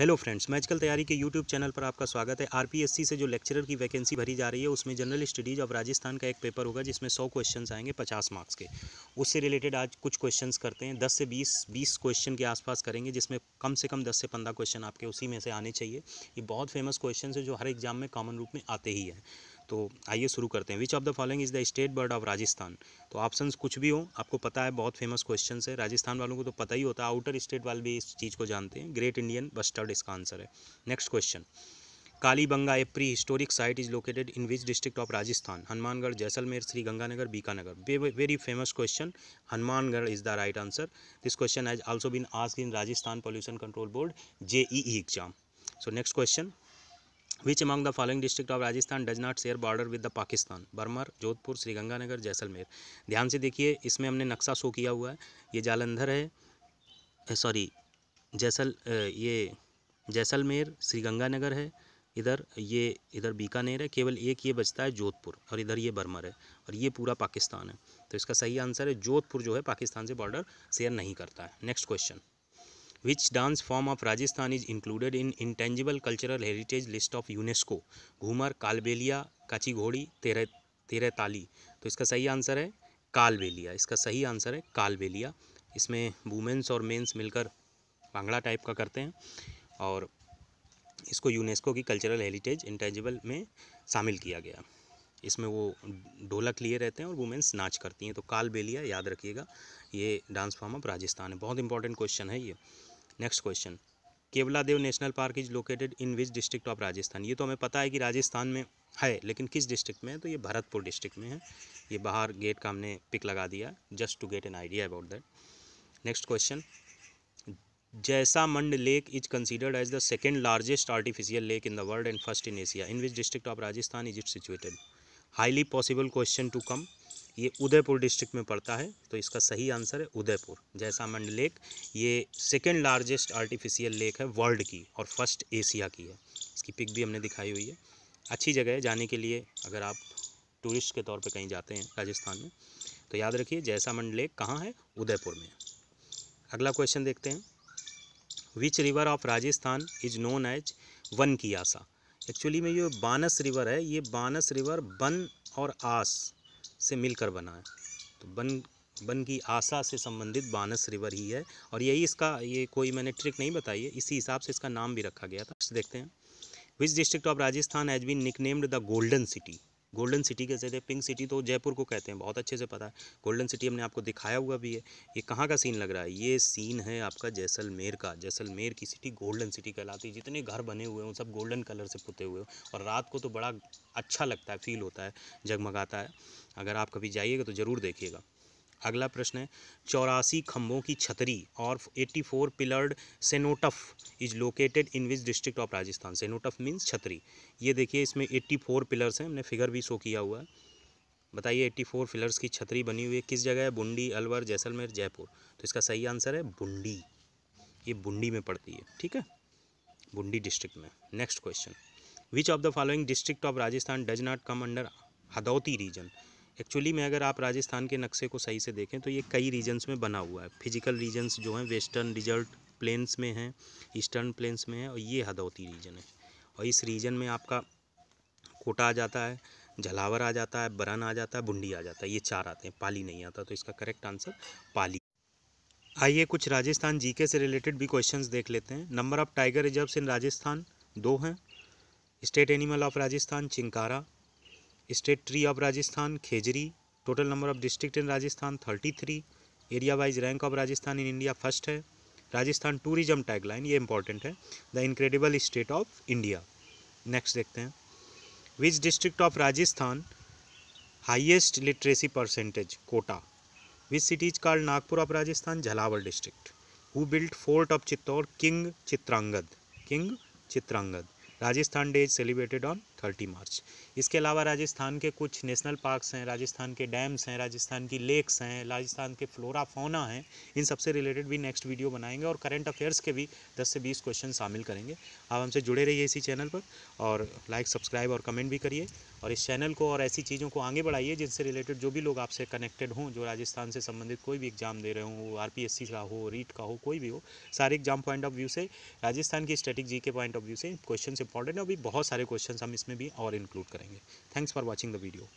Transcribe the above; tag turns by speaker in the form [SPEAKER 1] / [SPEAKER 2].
[SPEAKER 1] hello friends magical तैयारी के YouTube channel पर आपका स्वागत है आरपीएससी से जो लेक्चरर की वैकेंसी भरी जा रही है उसमें जनरल स्टडीज़ ऑफ राजस्थान का एक पेपर होगा जिसमें सौ क्वेश्चन आएंगे पचास मार्क्स के उससे रिलेटेड आज कुछ क्वेश्चंस करते हैं दस से बीस बीस क्वेश्चन के आसपास करेंगे जिसमें कम से कम दस से पंद्रह क्वेश्चन आपके उसी में से आने चाहिए ये बहुत फेमस क्वेश्चन है जो हर एग्जाम में कॉमन रूप में आते ही हैं तो आइए शुरू करते हैं which of the following is the state bird of Rajasthan तो ऑप्शंस कुछ भी हो आपको पता है बहुत फेमस क्वेश्चन है राजस्थान वालों को तो पता ही होता है आउटर स्टेट वाले भी इस चीज़ को जानते हैं ग्रेट इंडियन बस्टर्ड इसका आंसर है next question Kalibangan a prehistoric site is located in which district of Rajasthan Hanumangarh Jaisalmer Shri Ganganagar Bikaner very famous question Hanumangarh is the right answer this question has also been ask in Rajasthan pollution control board J E exam so next question which among the following district of Rajasthan does not share border with the Pakistan Barmer Jodhpur Sriganganagar Jaisalmer ध्यान से देखिए इसमें हमने नक्शा show किया हुआ है ये जालंधर है सॉरी जैसल ये जैसलमेर श्रीगंगानगर है इधर ये इधर बीकानेर है केवल एक ये बचता है जोधपुर और इधर ये बर्मर है और ये पूरा पाकिस्तान है तो इसका सही आंसर है जोधपुर जो है पाकिस्तान से बॉर्डर शेयर नहीं करता है next question which dance form of Rajasthan is included in intangible cultural heritage list of UNESCO Ghoomar Kalbelia Kachhi Ghodi तेरे तेरे ताली तो इसका सही आंसर है कालबेलिया इसका सही आंसर है कालबेलिया इसमें वुमेंस और मेन्स मिलकर भांगड़ा टाइप का करते हैं और इसको यूनेस्को की कल्चरल हेरिटेज इंटेंजिबल में शामिल किया गया इसमें वो ढोलक लिए रहते हैं और वुमेंस नाच करती हैं तो काल बेलिया याद रखिएगा ये डांस फॉर्म ऑफ राजस्थान है बहुत इंपॉर्टेंट क्वेश्चन है ये next question Keoladeo national park is located in which district of Rajasthan ये तो हमें पता है कि राजस्थान में है लेकिन किस डिस्ट्रिक्ट में है तो ये भरतपुर डिस्ट्रिक्ट में है ये बाहर गेट का हमने पिक लगा दिया just to get an idea about that next question Jaisamand lake is considered as the second largest artificial lake in the world and first in Asia in which district of Rajasthan is it situated highly possible question to come ये Udaipur district में पड़ता है तो इसका सही answer है Udaipur Jaisamand lake ये second largest artificial lake है वर्ल्ड की और फर्स्ट एशिया की है इसकी पिक भी हमने दिखाई हुई है अच्छी जगह है जाने के लिए अगर आप टूरिस्ट के तौर पर कहीं जाते हैं राजस्थान में तो याद रखिए जैसामंड लेक कहाँ है उदयपुर में अगला क्वेश्चन देखते हैं which river of Rajasthan is known as one की एक्चुअली में ये बानस रिवर है ये बानस रिवर बन और आस से मिलकर बना है तो बन बन की आशा से संबंधित बानस रिवर ही है और यही इसका ये कोई मैंने ट्रिक नहीं बताई है इसी हिसाब से इसका नाम भी रखा गया था देखते हैं which district of Rajasthan has been nicknamed the golden city golden city कैसे थे पिंक सिटी तो जयपुर को कहते हैं बहुत अच्छे से पता है गोल्डन सिटी हमने आपको दिखाया हुआ भी है ये कहाँ का सीन लग रहा है ये सीन है आपका जैसलमेर का जैसलमेर की सिटी गोल्डन सिटी कहलाती है जितने घर बने हुए हैं सब गोल्डन कलर से पुते हुए हैं और रात को तो बड़ा अच्छा लगता है फील होता है जगमगाता है अगर आप कभी जाइएगा तो ज़रूर देखिएगा अगला प्रश्न है चौरासी खम्भों की छतरी और 84 four pillared cenotaph is located in which district of Rajasthan cenotaph means छतरी ये देखिए इसमें 84 फोर पिलर्स हैं हमने फिगर भी शो किया हुआ है बताइए 84 फोर पिलर्स की छतरी बनी हुई है किस जगह है बुंडी अलवर जैसलमेर जयपुर तो इसका सही आंसर है बुंडी ये बुंडी में पड़ती है ठीक है बुंडी डिस्ट्रिक्ट में next question which of the following district of Rajasthan does not come under Hadoti region actually में अगर आप राजस्थान के नक्शे को सही से देखें तो ये कई रीजन्स में बना हुआ है फिजिकल रीजन्स जो हैं वेस्टर्न रिजल्ट प्लेन्स में हैं ईस्टर्न प्लेन्स में हैं और ये हदौती रीजन है और इस रीजन में आपका कोटा आ जाता है झलावर आ जाता है बरन आ जाता है बुंडी आ जाता है ये चार आते हैं पाली नहीं आता तो इसका करेक्ट आंसर पाली आइए कुछ राजस्थान जीके से रिलेटेड भी क्वेश्चंस देख लेते हैं number of tiger reserves in Rajasthan दो हैं state animal of Rajasthan chinkara state tree of Rajasthan khejri total number of district in Rajasthan thirty three area wise rank of Rajasthan in India first है राजस्थान टूरिज्म टैगलाइन ये इंपॉर्टेंट है the incredible state of India next देखते हैं which district of Rajasthan highest literacy percentage Kota which cities called Nagpur of Rajasthan Jhalawar district who built fort of Chittor king Chitrangad king Chitrangad Rajasthan day is celebrated on thirty March इसके अलावा राजस्थान के कुछ national parks हैं राजस्थान के dams हैं राजस्थान की लेक्स हैं राजस्थान के फ्लोरा फोना हैं इन सबसे रिलेटेड भी नेक्स्ट वीडियो बनाएंगे और करंट अफेयर्स के भी 10 से 20 क्वेश्चन शामिल करेंगे आप हमसे जुड़े रहिए इसी चैनल पर और लाइक सब्सक्राइब और कमेंट भी करिए और इस चैनल को और ऐसी चीज़ों को आगे बढ़ाइए जिनसे रिलेटेड जो भी लोग आपसे कनेक्टेड हों जो राजस्थान से संबंधित कोई भी एग्जाम दे रहे हों आर का हो रीट का हो कोई भी हो सारे एग्जाम पॉइंट ऑफ व्यू से राजस्थान की static G K point of view से क्वेश्चन इंपॉर्टेंट है अभी बहुत सारे क्वेश्चन हम इसमें इसमें भी और इंक्लूड करेंगे thanks for watching the video